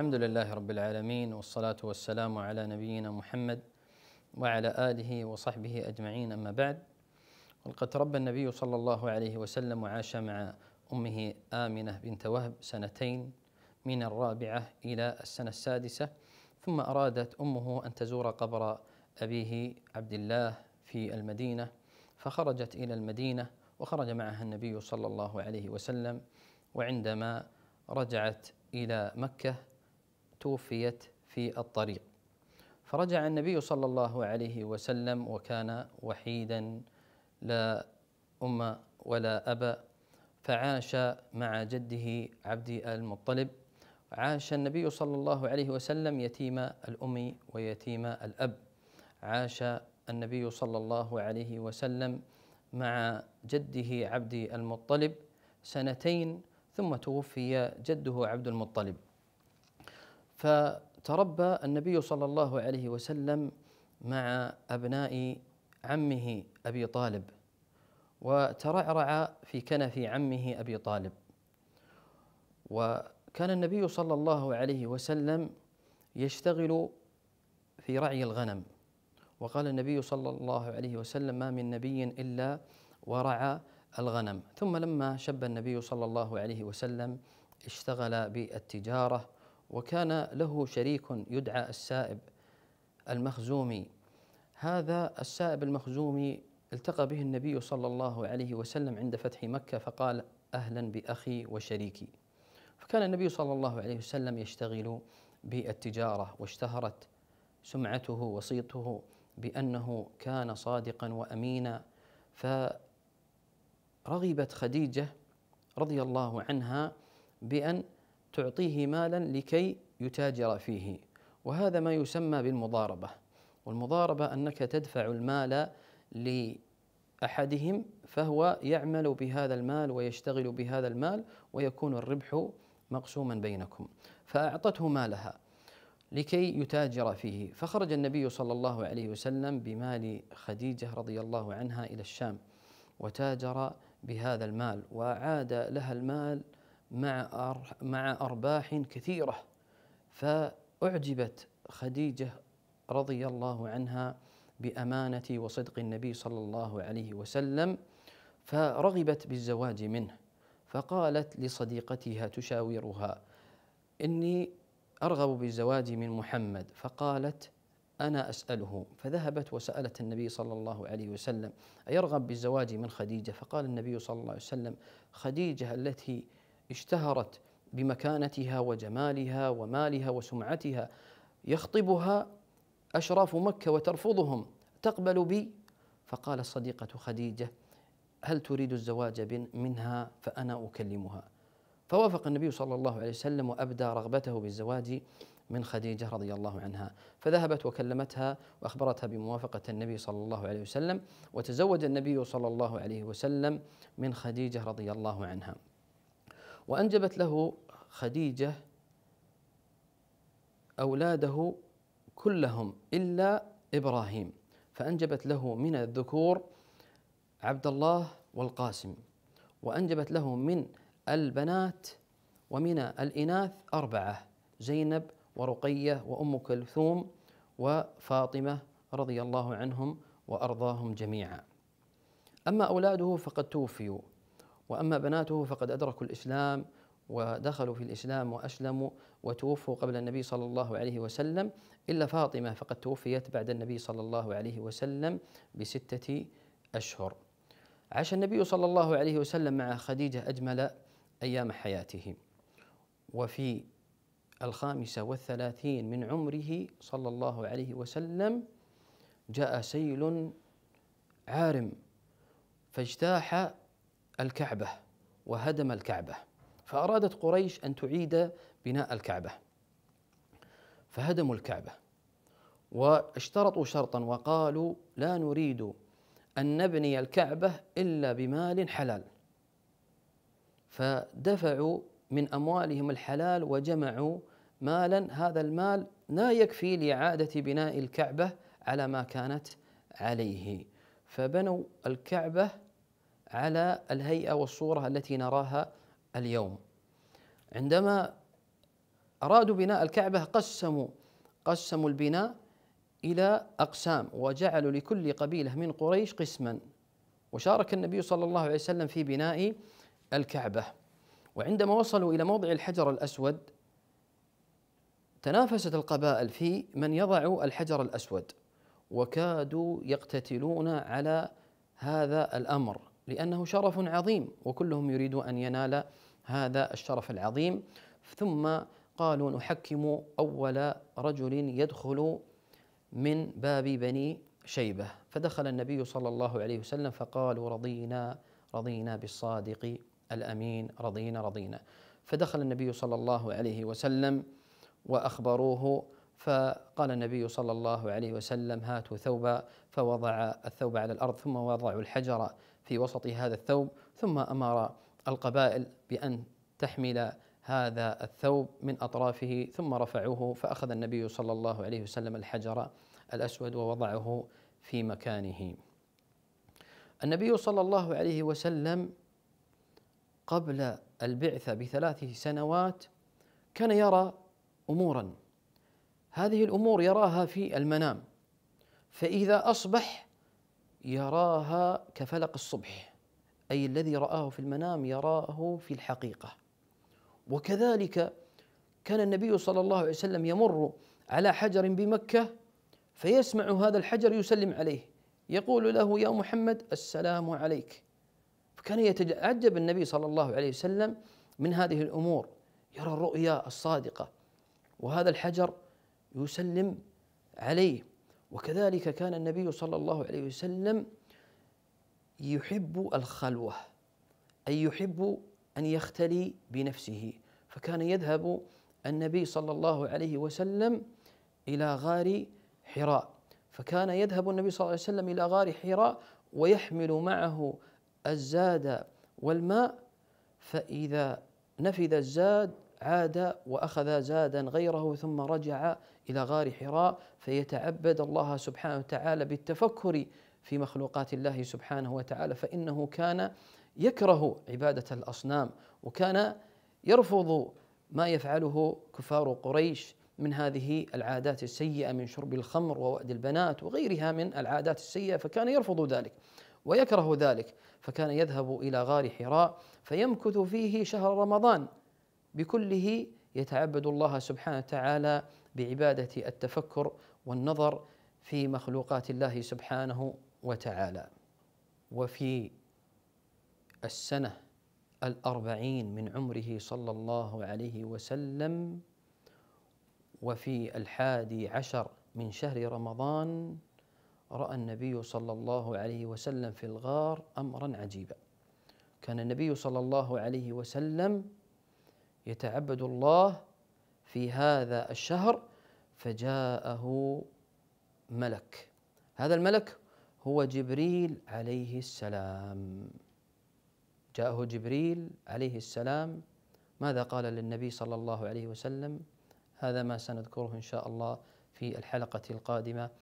الحمد لله رب العالمين والصلاة والسلام على نبينا محمد وعلى آله وصحبه أجمعين أما بعد وقد تربى النبي صلى الله عليه وسلم وعاش مع أمه آمنة بنت وهب سنتين من الرابعة إلى السنة السادسة ثم أرادت أمه أن تزور قبر أبيه عبد الله في المدينة فخرجت إلى المدينة وخرج معها النبي صلى الله عليه وسلم وعندما رجعت إلى مكة توفيت في الطريق فرجع النبي صلى الله عليه وسلم وكان وحيدا لا أم ولا أب فعاش مع جده عبد المطلب عاش النبي صلى الله عليه وسلم يتيم الأم ويتيم الأب عاش النبي صلى الله عليه وسلم مع جده عبد المطلب سنتين ثم توفي جده عبد المطلب فتربى النبي صلى الله عليه وسلم مع أبناء عمه أبي طالب وترعرع في كنف عمه أبي طالب وكان النبي صلى الله عليه وسلم يشتغل في رعي الغنم وقال النبي صلى الله عليه وسلم ما من نبي إلا ورعى الغنم ثم لما شب النبي صلى الله عليه وسلم اشتغل بالتجاره وكان له شريك يدعى السائب المخزومي هذا السائب المخزومي التقى به النبي صلى الله عليه وسلم عند فتح مكة فقال أهلا بأخي وشريكي فكان النبي صلى الله عليه وسلم يشتغل بالتجارة واشتهرت سمعته وصيته بأنه كان صادقا وأمينا فرغبت خديجة رضي الله عنها بأن تعطيه مالا لكي يتاجر فيه وهذا ما يسمى بالمضاربة والمضاربة أنك تدفع المال لأحدهم فهو يعمل بهذا المال ويشتغل بهذا المال ويكون الربح مقسوما بينكم فأعطته مالها لكي يتاجر فيه فخرج النبي صلى الله عليه وسلم بمال خديجة رضي الله عنها إلى الشام وتاجر بهذا المال وأعاد لها المال مع مع أرباح كثيرة فأعجبت خديجة رضي الله عنها بأمانة وصدق النبي صلى الله عليه وسلم فرغبت بالزواج منه فقالت لصديقتها تشاورها إني أرغب بالزواج من محمد فقالت أنا أسأله فذهبت وسألت النبي صلى الله عليه وسلم أيرغب بالزواج من خديجة فقال النبي صلى الله عليه وسلم خديجة التي اشتهرت بمكانتها وجمالها ومالها وسمعتها يخطبها أشراف مكة وترفضهم تقبل بي فقال الصديقة خديجة هل تريد الزواج منها فأنا أكلمها فوافق النبي صلى الله عليه وسلم وأبدى رغبته بالزواج من خديجة رضي الله عنها فذهبت وكلمتها وأخبرتها بموافقة النبي صلى الله عليه وسلم وتزوج النبي صلى الله عليه وسلم من خديجة رضي الله عنها وأنجبت له خديجة أولاده كلهم إلا إبراهيم فأنجبت له من الذكور عبد الله والقاسم وأنجبت له من البنات ومن الإناث أربعة زينب ورقية وأم كلثوم وفاطمة رضي الله عنهم وأرضاهم جميعا أما أولاده فقد توفيوا وأما بناته فقد أدركوا الإسلام ودخلوا في الإسلام وأسلموا وتوفوا قبل النبي صلى الله عليه وسلم إلا فاطمة فقد توفيت بعد النبي صلى الله عليه وسلم بستة أشهر عاش النبي صلى الله عليه وسلم مع خديجة أجمل أيام حياته وفي الخامسة والثلاثين من عمره صلى الله عليه وسلم جاء سيل عارم فاجتاح الكعبه وهدم الكعبه فارادت قريش ان تعيد بناء الكعبه فهدموا الكعبه واشترطوا شرطا وقالوا لا نريد ان نبني الكعبه الا بمال حلال فدفعوا من اموالهم الحلال وجمعوا مالا هذا المال لا يكفي لاعاده بناء الكعبه على ما كانت عليه فبنوا الكعبه على الهيئه والصوره التي نراها اليوم. عندما ارادوا بناء الكعبه قسموا قسموا البناء الى اقسام وجعلوا لكل قبيله من قريش قسما وشارك النبي صلى الله عليه وسلم في بناء الكعبه وعندما وصلوا الى موضع الحجر الاسود تنافست القبائل في من يضع الحجر الاسود وكادوا يقتتلون على هذا الامر لأنه شرف عظيم وكلهم يريد أن ينال هذا الشرف العظيم ثم قالوا نحكم أول رجل يدخل من باب بني شيبة فدخل النبي صلى الله عليه وسلم فقالوا رضينا رضينا بالصادق الأمين رضينا رضينا فدخل النبي صلى الله عليه وسلم وأخبروه فقال النبي صلى الله عليه وسلم هاتوا ثوبا فوضع الثوب على الارض ثم وضعوا الحجر في وسط هذا الثوب ثم امر القبائل بان تحمل هذا الثوب من اطرافه ثم رفعوه فاخذ النبي صلى الله عليه وسلم الحجر الاسود ووضعه في مكانه. النبي صلى الله عليه وسلم قبل البعثه بثلاث سنوات كان يرى امورا هذه الامور يراها في المنام فاذا اصبح يراها كفلق الصبح أي الذي رآه في المنام يراه في الحقيقة وكذلك كان النبي صلى الله عليه وسلم يمر على حجر بمكة فيسمع هذا الحجر يسلم عليه يقول له يا محمد السلام عليك فكان يتعجب النبي صلى الله عليه وسلم من هذه الأمور يرى الرؤيا الصادقة وهذا الحجر يسلم عليه وكذلك كان النبي صلى الله عليه وسلم يحب الخلوه اي يحب ان يختلي بنفسه فكان يذهب النبي صلى الله عليه وسلم الى غار حراء فكان يذهب النبي صلى الله عليه وسلم الى غار حراء ويحمل معه الزاد والماء فاذا نفذ الزاد عاد واخذ زادا غيره ثم رجع إلى غار حراء فيتعبد الله سبحانه وتعالى بالتفكر في مخلوقات الله سبحانه وتعالى فإنه كان يكره عبادة الأصنام وكان يرفض ما يفعله كفار قريش من هذه العادات السيئة من شرب الخمر ووأد البنات وغيرها من العادات السيئة فكان يرفض ذلك ويكره ذلك فكان يذهب إلى غار حراء فيمكث فيه شهر رمضان بكله يتعبد الله سبحانه وتعالى بعباده التفكر والنظر في مخلوقات الله سبحانه وتعالى وفي السنه الاربعين من عمره صلى الله عليه وسلم وفي الحادي عشر من شهر رمضان راى النبي صلى الله عليه وسلم في الغار امرا عجيبا كان النبي صلى الله عليه وسلم يتعبد الله في هذا الشهر فجاءه ملك هذا الملك هو جبريل عليه السلام جاءه جبريل عليه السلام ماذا قال للنبي صلى الله عليه وسلم هذا ما سنذكره ان شاء الله في الحلقه القادمه